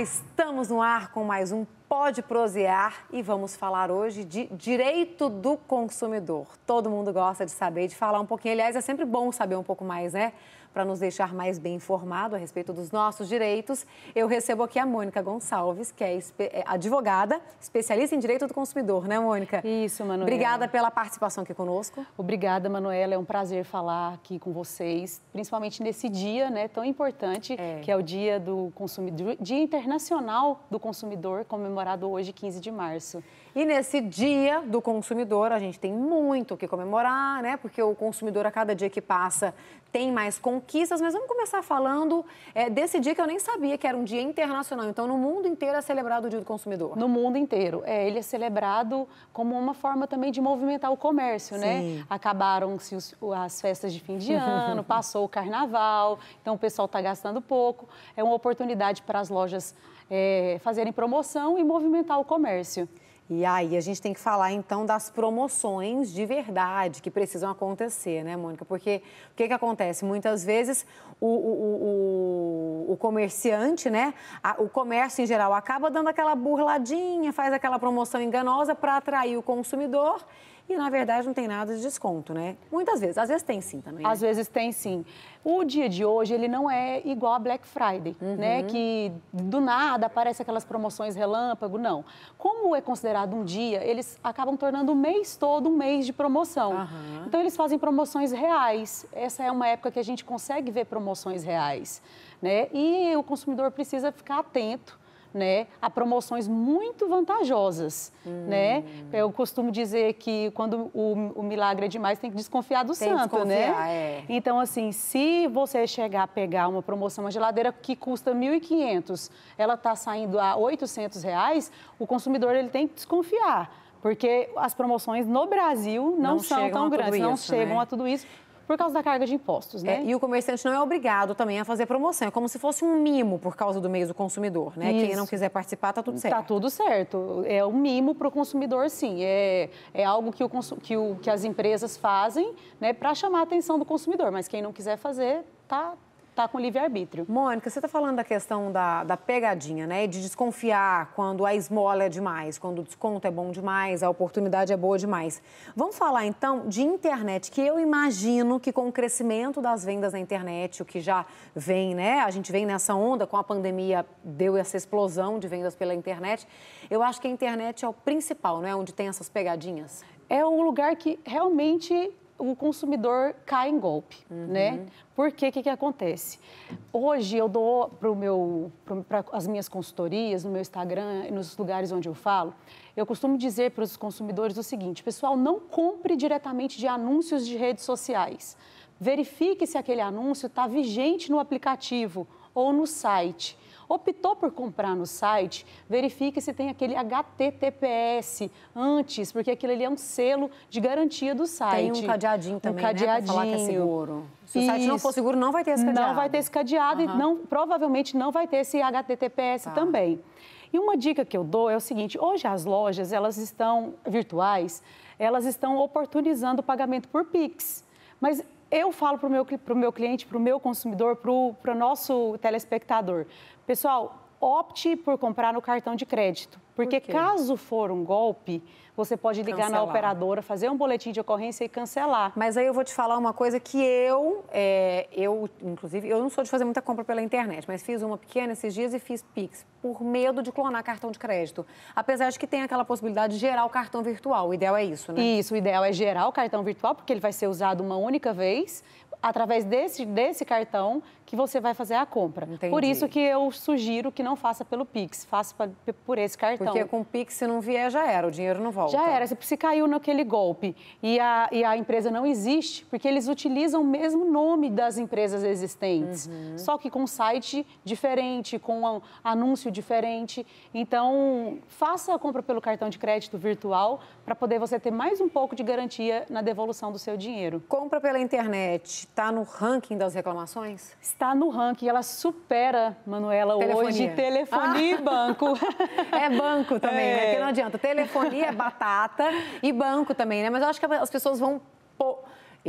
estamos no ar com mais um Pode Prosear e vamos falar hoje de direito do consumidor. Todo mundo gosta de saber, de falar um pouquinho. Aliás, é sempre bom saber um pouco mais, né? Para nos deixar mais bem informado a respeito dos nossos direitos, eu recebo aqui a Mônica Gonçalves, que é, é advogada, especialista em direito do consumidor, né, Mônica? Isso, Manuela. Obrigada pela participação aqui conosco. Obrigada, Manuela. É um prazer falar aqui com vocês, principalmente nesse dia né, tão importante, é. que é o Dia do Consumidor, Dia Internacional do Consumidor, comemorado hoje, 15 de março. E nesse dia do consumidor, a gente tem muito o que comemorar, né? Porque o consumidor, a cada dia que passa, tem mais conquistas. Mas vamos começar falando é, desse dia que eu nem sabia que era um dia internacional. Então, no mundo inteiro é celebrado o Dia do Consumidor. No mundo inteiro. É, ele é celebrado como uma forma também de movimentar o comércio, né? Sim. né? Acabaram-se as festas de fim de ano, passou o carnaval, então o pessoal está gastando pouco. É uma oportunidade para as lojas é, fazerem promoção e movimentar o comércio. E aí a gente tem que falar então das promoções de verdade que precisam acontecer, né, Mônica? Porque o que, que acontece? Muitas vezes o, o, o, o comerciante, né? A, o comércio em geral acaba dando aquela burladinha, faz aquela promoção enganosa para atrair o consumidor e na verdade não tem nada de desconto, né? Muitas vezes, às vezes tem sim também. Né? Às vezes tem sim. O dia de hoje ele não é igual a Black Friday, né? uhum. né? Que do nada aparece aquelas promoções relâmpago, não. Como é considerado um dia, eles acabam tornando o mês todo um mês de promoção. Uhum. Então eles fazem promoções reais. Essa é uma época que a gente consegue ver promoções reais, né? E o consumidor precisa ficar atento né, a promoções muito vantajosas, hum. né? Eu costumo dizer que quando o, o, milagre é demais, tem que desconfiar do tem santo, né? É. Então, assim, se você chegar a pegar uma promoção, uma geladeira que custa 1.500, ela está saindo a 800 reais, o consumidor ele tem que desconfiar porque as promoções no Brasil não, não são tão grandes, isso, não chegam né? a tudo isso por causa da carga de impostos, né? É, e o comerciante não é obrigado também a fazer promoção, é como se fosse um mimo por causa do mês do consumidor, né? Isso. Quem não quiser participar, tá tudo tá certo. Tá tudo certo. É um mimo para o consumidor, sim. É, é algo que, o, que, o, que as empresas fazem né, para chamar a atenção do consumidor, mas quem não quiser fazer, tá, está com livre-arbítrio. Mônica, você está falando da questão da, da pegadinha, né? E de desconfiar quando a esmola é demais, quando o desconto é bom demais, a oportunidade é boa demais. Vamos falar então de internet, que eu imagino que com o crescimento das vendas na internet, o que já vem, né? A gente vem nessa onda, com a pandemia deu essa explosão de vendas pela internet. Eu acho que a internet é o principal, né? Onde tem essas pegadinhas. É um lugar que realmente o consumidor cai em golpe, né? uhum. né? Porque o que, que, acontece? Hoje eu dou para as minhas consultorias, no meu Instagram, nos lugares onde eu falo, eu costumo dizer para os consumidores o seguinte: pessoal, não compre diretamente de anúncios de redes sociais. Verifique se aquele anúncio está vigente no aplicativo ou no site Optou por comprar no site, verifique se tem aquele HTTPS antes, porque aquilo ali é um selo de garantia do site. Tem um cadeadinho também, né, um é cadeadinho. né? seguro. Se o site Isso. não for seguro, não vai ter esse cadeado. Não vai ter esse cadeado uhum. e não, provavelmente não vai ter esse HTTPS tá. também. E uma dica que eu dou é o seguinte, hoje as lojas, elas estão virtuais, elas estão oportunizando o pagamento por Pix. Mas eu falo para o meu, meu cliente, para o meu consumidor, para o nosso telespectador, Pessoal, opte por comprar no cartão de crédito, porque por caso for um golpe, você pode ligar cancelar. na operadora, fazer um boletim de ocorrência e cancelar. Mas aí eu vou te falar uma coisa que eu, é, eu inclusive, eu não sou de fazer muita compra pela internet, mas fiz uma pequena esses dias e fiz Pix por medo de clonar cartão de crédito. Apesar de que tem aquela possibilidade de gerar o cartão virtual, o ideal é isso, né? Isso, o ideal é gerar o cartão virtual, porque ele vai ser usado uma única vez, através desse, desse cartão que você vai fazer a compra. Entendi. Por isso que eu sugiro que não faça pelo Pix, faça pra, por esse cartão. Porque com o Pix, se não vier, já era, o dinheiro não volta. Já era, se caiu naquele golpe e a, e a empresa não existe, porque eles utilizam o mesmo nome das empresas existentes, uhum. só que com site diferente, com anúncio diferente. Então, faça a compra pelo cartão de crédito virtual para poder você ter mais um pouco de garantia na devolução do seu dinheiro. Compra pela internet está no ranking das reclamações? Está no ranking, ela supera, Manuela, telefonia. hoje telefonia ah. e banco. É banco também, né? é. né? Porque não adianta, telefonia é batata e banco também, né? Mas eu acho que as pessoas vão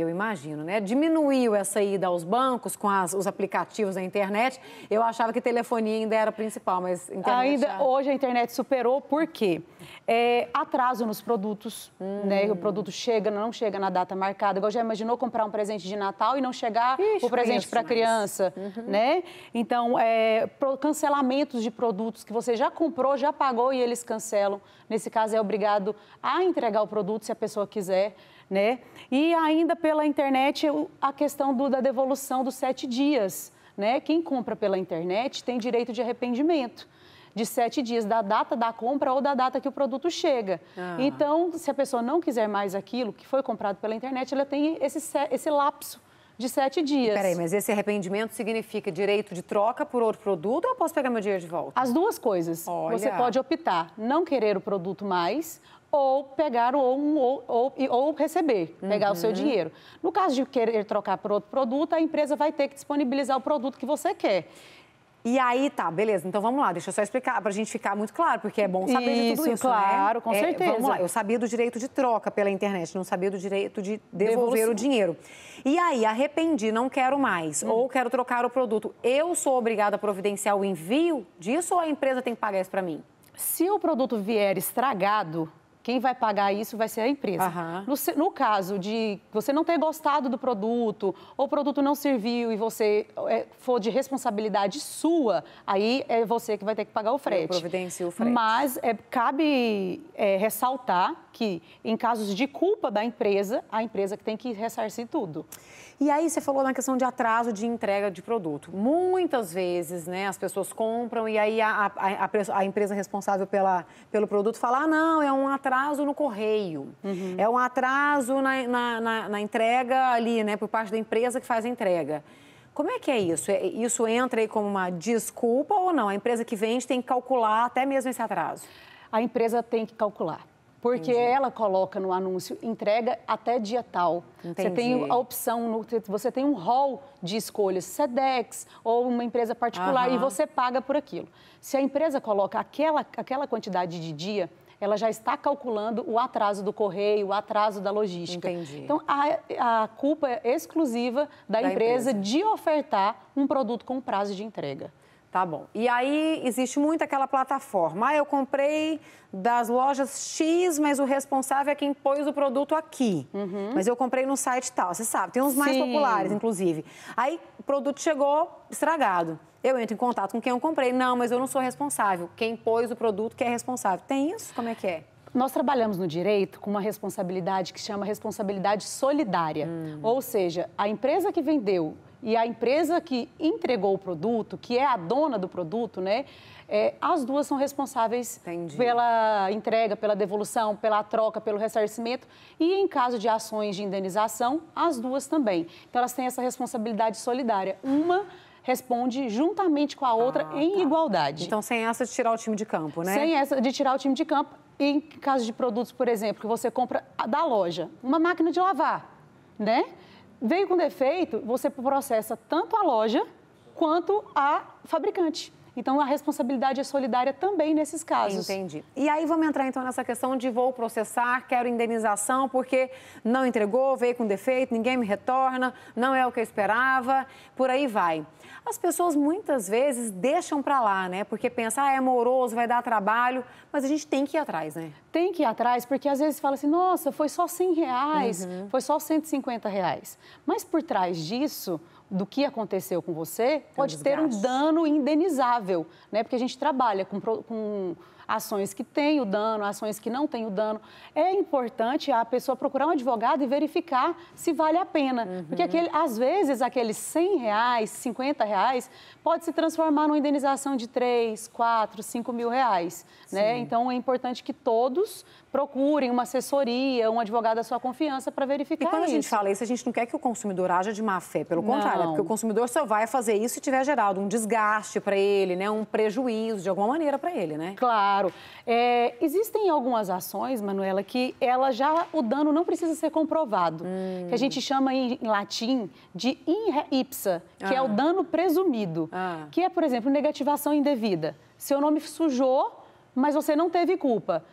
eu imagino, né? Diminuiu essa ida aos bancos com as, os aplicativos da internet. Eu achava que telefonia ainda era o principal, mas internet ainda já... É hoje a internet superou Por é, atraso nos produtos, né? hum. né? O produto chega, não chega na data marcada. Igual já imaginou comprar um presente de Natal e não chegar Ixi, o presente para a criança, uhum. né? Então é, cancelamentos de produtos que você já comprou, já pagou e eles cancelam. Nesse caso é obrigado a entregar o produto se a pessoa quiser né? E ainda pela internet a questão do, da devolução dos sete dias, né? Quem compra pela internet tem direito de arrependimento de sete dias da data da compra ou da data que o produto chega. Ah. Então, se a pessoa não quiser mais aquilo que foi comprado pela internet, ela tem esse, esse lapso de sete dias. Peraí, mas esse arrependimento significa direito de troca por outro produto ou eu posso pegar meu dinheiro de volta? As duas coisas. Olha. Você pode optar não querer o produto mais ou pegar ou, ou, ou, ou receber, uhum. pegar o seu uhum. dinheiro. No caso de querer trocar por outro produto, a empresa vai ter que disponibilizar o produto que você quer. E aí, tá, beleza. Então vamos lá, deixa eu só explicar pra gente ficar muito claro, porque é bom saber isso, de tudo isso. Né? Claro, né? com é, certeza. Vamos lá, eu sabia do direito de troca pela internet, não sabia do direito de devolver Devolução. o dinheiro. E aí, arrependi, não quero mais, hum. ou quero trocar o produto. Eu sou obrigada a providenciar o envio disso ou a empresa tem que pagar isso pra mim? Se o produto vier estragado, quem vai pagar isso vai ser a empresa. Uhum. No, no, caso de você não ter gostado do produto, ou o produto não serviu e você é, for de responsabilidade sua, aí é você que vai ter que pagar o frete. Eu o frete. Mas é, cabe é, ressaltar que, em casos de culpa da empresa, a empresa que tem que ressarcir tudo. E aí você falou na questão de atraso de entrega de produto. Muitas vezes, né, as pessoas compram e aí a, a, a, a empresa responsável pela, pelo produto fala, ah, não, é um atraso atraso no correio, uhum. é um atraso na, na, na, na, entrega ali, né, por parte da empresa que faz a entrega. Como é que é isso? É, isso entra aí como uma desculpa ou não? A empresa que vende tem que calcular até mesmo esse atraso? A empresa tem que calcular. Porque Entendi. ela coloca no anúncio entrega até dia tal. Entendi. Você tem a opção, você tem um hall de escolhas, SEDEX ou uma empresa particular, uhum. e você paga por aquilo. Se a empresa coloca aquela, aquela quantidade de dia, ela já está calculando o atraso do correio, o atraso da logística. Entendi. Então, a, a culpa é exclusiva da, da empresa, empresa de ofertar um produto com prazo de entrega. Tá bom. E aí existe muito aquela plataforma. Ah, eu comprei das lojas X, mas o responsável é quem pôs o produto aqui. Uhum. Mas eu comprei no site tal. Você sabe, tem uns mais Sim. populares, inclusive. Aí o produto chegou estragado. Eu entro em contato com quem eu comprei. Não, mas eu não sou responsável. Quem pôs o produto que é responsável. Tem isso? Como é que é? Nós trabalhamos no direito com uma responsabilidade que chama responsabilidade solidária. Hum. Ou seja, a empresa que vendeu e a empresa que entregou o produto, que é a dona do produto, né? É, as duas são responsáveis Entendi. pela entrega, pela devolução, pela troca, pelo ressarcimento e em caso de ações de indenização, as duas também. Então elas têm essa responsabilidade solidária. Uma responde juntamente com a outra ah, em tá. igualdade. Então sem essa de tirar o time de campo, né? Sem essa de tirar o time de campo. Em caso de produtos, por exemplo, que você compra da loja, uma máquina de lavar, né? Veio com defeito, você processa tanto a loja quanto a fabricante. Então, a responsabilidade é solidária também nesses casos. Entendi. E aí vamos entrar então nessa questão de vou processar, quero indenização porque não entregou, veio com defeito, ninguém me retorna, não é o que eu esperava, por aí vai. As pessoas muitas vezes deixam para lá, né? Porque pensam, ah, é moroso, vai dar trabalho, mas a gente tem que ir atrás, né? Tem que ir atrás, porque às vezes fala assim, nossa, foi só 100 reais, uhum. foi só 150 reais. Mas por trás disso, do que aconteceu com você, é pode ter um dano indenizável, né? Porque a gente trabalha com, com ações que têm o dano, ações que não têm o dano. É importante a pessoa procurar um advogado e verificar se vale a pena. Uhum. Porque aquele, às vezes aqueles 100 reais, 50 reais, pode se transformar numa indenização de 3, 4, 5 mil reais. Né? Então é importante que todos procurem uma assessoria, um advogado da sua confiança para verificar. E quando isso. a gente fala isso, a gente não quer que o consumidor haja de má fé, pelo contrário, é porque o consumidor só vai fazer isso se tiver gerado um desgaste para ele, né? um prejuízo de alguma maneira para ele, né? Claro claro. É, existem algumas ações, Manuela, que ela já o dano não precisa ser comprovado, hum. que a hum. gente chama em, em latim de in re ipsa, que ah. é o ah. dano presumido, ah. que é, por exemplo, negativação indevida. Seu nome sujou, mas você não teve culpa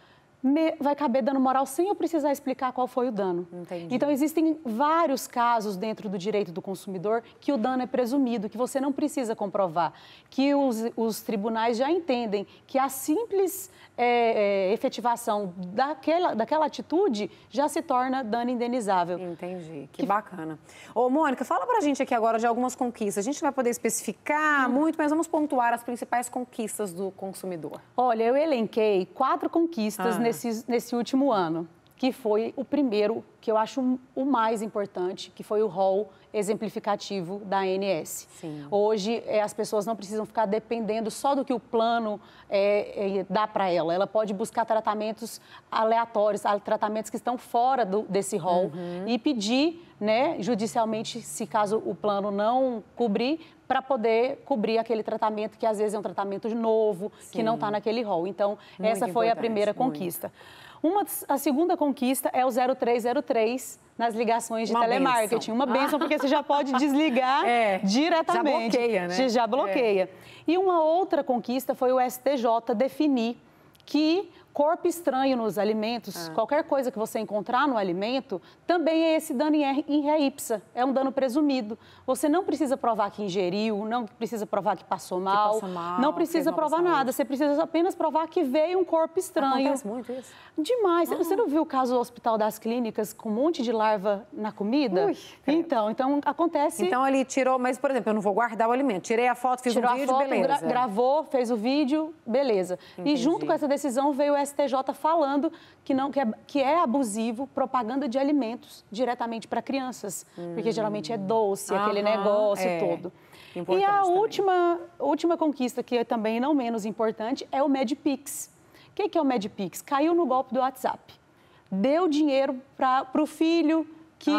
vai caber dano moral sem eu precisar explicar qual foi o dano. Entendi. Então, existem vários casos dentro do direito do consumidor que o dano é presumido, que você não precisa comprovar, que os, os tribunais já entendem que a simples é, é, efetivação daquela, daquela atitude já se torna dano indenizável. Entendi, que, que... bacana. Ô, Mônica, fala pra gente aqui agora de algumas conquistas. A gente vai poder especificar hum. muito, mas vamos pontuar as principais conquistas do consumidor. Olha, eu elenquei quatro conquistas ah. nesse nesse, nesse último ano, que foi o primeiro, que eu acho o mais importante, que foi o rol exemplificativo da ANS. Sim. Hoje, é, as pessoas não precisam ficar dependendo só do que o plano é, é, dá para ela. Ela pode buscar tratamentos aleatórios, tratamentos que estão fora do, desse rol uhum. e pedir né, judicialmente, se caso o plano não cobrir, para poder cobrir aquele tratamento que às vezes é um tratamento novo, Sim. que não está naquele rol. Então, muito essa foi a primeira conquista. Uma, a segunda conquista é o 0303 nas ligações de uma telemarketing. Benção. Uma benção, porque você já pode desligar é, diretamente. Já bloqueia, né? Já bloqueia. É. E uma outra conquista foi o STJ definir que corpo estranho nos alimentos, ah. qualquer coisa que você encontrar no alimento, também é esse dano em ré ipsa, é um dano presumido. Você não precisa provar que ingeriu, não precisa provar que passou mal, que mal não precisa provar nada, você precisa apenas provar que veio um corpo estranho. Acontece muito isso? Demais. Ah. Você não viu o caso do Hospital das Clínicas com um monte de larva na comida? Ui, então, então acontece... Então ele tirou, mas por exemplo, eu não vou guardar o alimento, tirei a foto, fiz o um vídeo, a foto, beleza. Gra gravou, fez o vídeo, beleza. Entendi. E junto com essa decisão veio essa STJ falando que não que é, que é abusivo propaganda de alimentos diretamente para crianças, hum. porque geralmente é doce, hum. Aham, aquele negócio é. todo. Importante e a última, última conquista, que é também não menos importante, é o MedPix. O que, que é o MedPix? Caiu no golpe do WhatsApp. Deu dinheiro para o filho, que,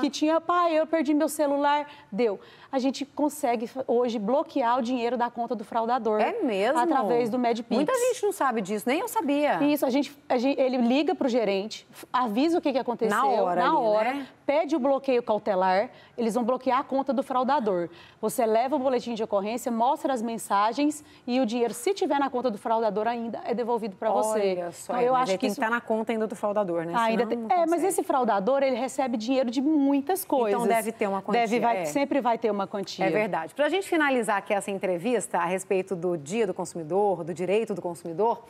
que tinha, pai, eu perdi meu celular, deu. A gente consegue hoje bloquear o dinheiro da conta do fraudador. É mesmo? Através do MedPix. Muita gente não sabe disso, nem eu sabia. Isso, a gente, a gente ele liga para o gerente, avisa o que, que aconteceu. Na hora, na ali, né? hora né? pede o bloqueio cautelar, eles vão bloquear a conta do fraudador. Você leva o boletim de ocorrência, mostra as mensagens e o dinheiro, se tiver na conta do fraudador ainda, é devolvido para você. Olha só, então, eu acho que tem isso... que tá na conta ainda do fraudador, né? Ah, ainda tem... É, mas esse fraudador, ele recebe dinheiro de muitas então coisas. Então deve ter uma quantia. Deve, vai, é. Sempre vai ter uma quantia. É verdade. Para a gente finalizar aqui essa entrevista a respeito do Dia do Consumidor, do direito do consumidor,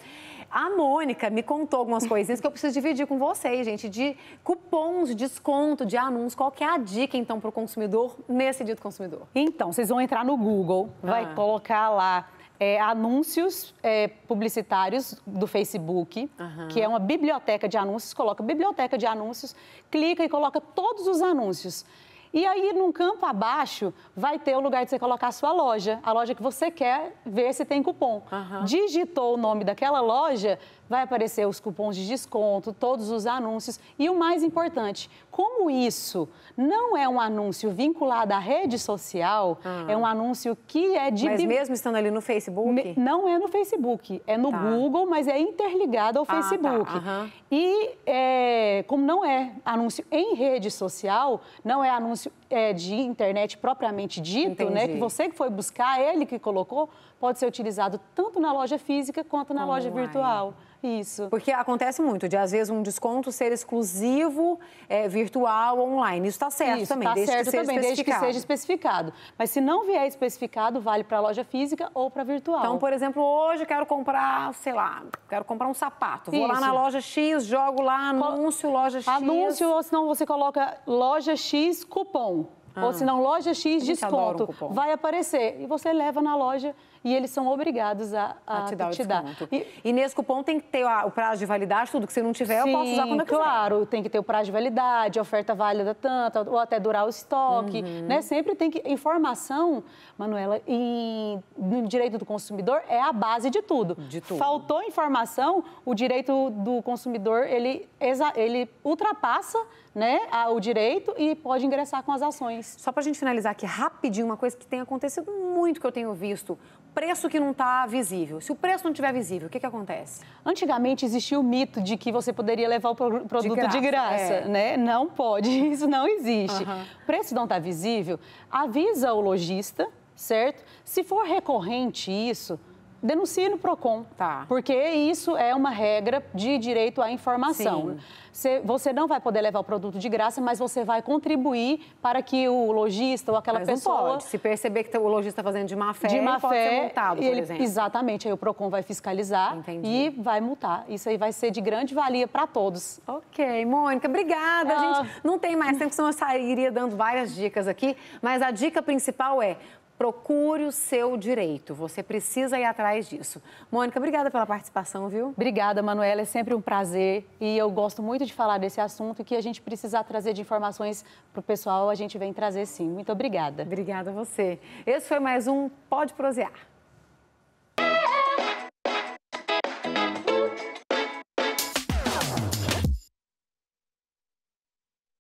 a Mônica me contou algumas coisinhas que eu preciso dividir com vocês, gente, de cupons, desconto, de anúncios. Qual que é a dica, então, para o consumidor nesse Dia do Consumidor? Então, vocês vão entrar no Google, vai ah. colocar lá é, anúncios é, publicitários do Facebook, uhum. que é uma biblioteca de anúncios, coloca biblioteca de anúncios, clica e coloca todos os anúncios. E aí, num campo abaixo, vai ter o lugar de você colocar a sua loja, a loja que você quer ver se tem cupom. Uhum. Digitou o nome daquela loja, vai aparecer os cupons de desconto, todos os anúncios e o mais importante, como isso não é um anúncio vinculado à rede social, ah. é um anúncio que é de Mas mesmo estando ali no Facebook? Me... Não é no Facebook, é no tá. Google, mas é interligado ao ah, tá. Facebook. Tá. Uhum. E é, como não é anúncio em rede social, não é anúncio é, de internet propriamente dito, né, Entendi. né? Que você que foi buscar, ele que colocou, pode ser utilizado tanto na loja física quanto na oh, loja virtual. Ai. Isso. Porque acontece muito de, às vezes, um desconto ser exclusivo, é, virtual, online. Isso está certo Isso, também, tá desde, certo que também desde que seja especificado. Mas se não vier especificado, vale para a loja física ou para virtual. Então, por exemplo, hoje quero comprar, sei lá, quero comprar um sapato. Vou Isso. lá na loja X, jogo lá, anúncio, loja X. Anúncio, ou senão você coloca loja X cupom. Ah. Ou senão loja X desconto. Um vai aparecer. E você leva na loja e eles são obrigados a, a, a te dar. Te dar. E, e, nesse cupom tem que ter o prazo de validade, tudo que você não tiver, Sim, eu posso usar quando eu claro, quiser. Claro, tem que ter o prazo de validade, oferta válida tanta, ou até durar o estoque. Uhum. Né? Sempre tem que. Informação, Manuela, em, no direito do consumidor é a base de tudo. De tudo. Faltou informação, o direito do consumidor ele, ele ultrapassa né, o direito e pode ingressar com as ações. Só para a gente finalizar aqui rapidinho, uma coisa que tem acontecido muito que eu tenho visto preço que não está visível. Se o preço não estiver visível, o que, que acontece? Antigamente existia o mito de que você poderia levar o produto de graça, de graça é. né? Não pode, isso não existe. Uhum. preço não está visível, avisa o lojista, certo? Se for recorrente isso, denuncie no PROCON. Tá. Porque isso é uma regra de direito à informação. Você, você, não vai poder levar o produto de graça, mas você vai contribuir para que o lojista ou aquela mas pessoa. Não pode. Se perceber que tá, o lojista está fazendo de má fé, de má fé, ser multado, ele, por exemplo. Exatamente. Aí o PROCON vai fiscalizar Entendi. e vai multar. Isso aí vai ser de grande valia para todos. Ok, Mônica, obrigada. Ah. Gente, não tem mais tempo, senão eu sairia dando várias dicas aqui. Mas a dica principal é Procure o seu direito. Você precisa ir atrás disso. Mônica, obrigada pela participação, viu? Obrigada, Manuela. É sempre um prazer. E eu gosto muito de falar desse assunto que a gente precisar trazer de informações para o pessoal, a gente vem trazer sim. Muito obrigada. Obrigada a você. Esse foi mais um Pode Prosear.